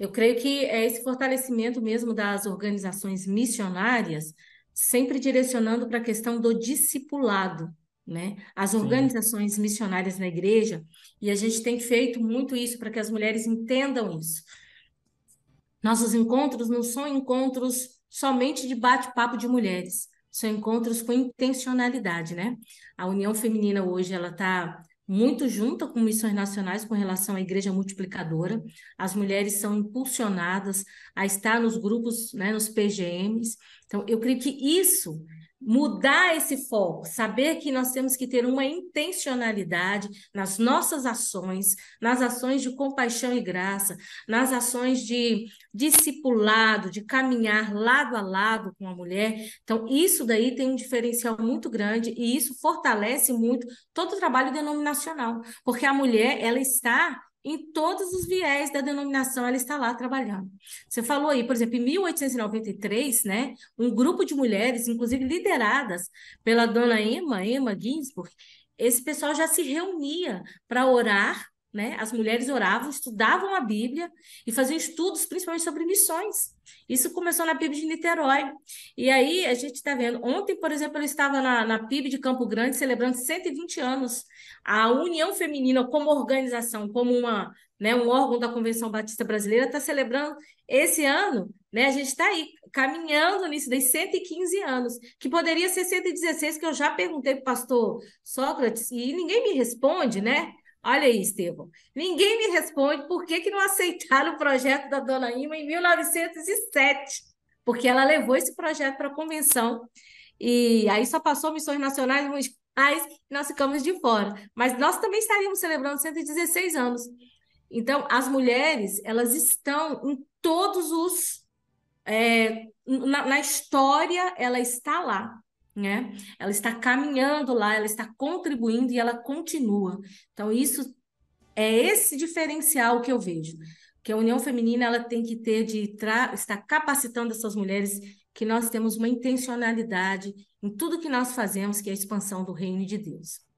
Eu creio que é esse fortalecimento mesmo das organizações missionárias, sempre direcionando para a questão do discipulado, né? As organizações Sim. missionárias na igreja, e a gente tem feito muito isso para que as mulheres entendam isso. Nossos encontros não são encontros somente de bate-papo de mulheres, são encontros com intencionalidade, né? A União Feminina hoje ela está muito junta com missões nacionais com relação à igreja multiplicadora. As mulheres são impulsionadas a estar nos grupos, né, nos PGMs. Então, eu creio que isso mudar esse foco, saber que nós temos que ter uma intencionalidade nas nossas ações, nas ações de compaixão e graça, nas ações de discipulado, de caminhar lado a lado com a mulher. Então, isso daí tem um diferencial muito grande e isso fortalece muito todo o trabalho denominacional, porque a mulher, ela está em todos os viés da denominação, ela está lá trabalhando. Você falou aí, por exemplo, em 1893, né, um grupo de mulheres, inclusive lideradas pela dona Emma, Emma Ginsburg, esse pessoal já se reunia para orar né? As mulheres oravam, estudavam a Bíblia e faziam estudos principalmente sobre missões. Isso começou na PIB de Niterói. E aí a gente está vendo. Ontem, por exemplo, eu estava na, na PIB de Campo Grande celebrando 120 anos. A União Feminina, como organização, como uma, né, um órgão da Convenção Batista Brasileira, está celebrando esse ano. Né, a gente está aí caminhando nisso desde 115 anos, que poderia ser 116, que eu já perguntei para o pastor Sócrates e ninguém me responde, né? Olha aí, Estevão. Ninguém me responde por que, que não aceitaram o projeto da Dona Ima em 1907, porque ela levou esse projeto para a convenção e aí só passou missões nacionais mundiais e nós ficamos de fora. Mas nós também estaríamos celebrando 116 anos. Então, as mulheres, elas estão em todos os... É, na, na história, ela está lá né? Ela está caminhando lá, ela está contribuindo e ela continua. Então isso é esse diferencial que eu vejo, que a união feminina ela tem que ter de estar capacitando essas mulheres que nós temos uma intencionalidade em tudo que nós fazemos, que é a expansão do reino de Deus.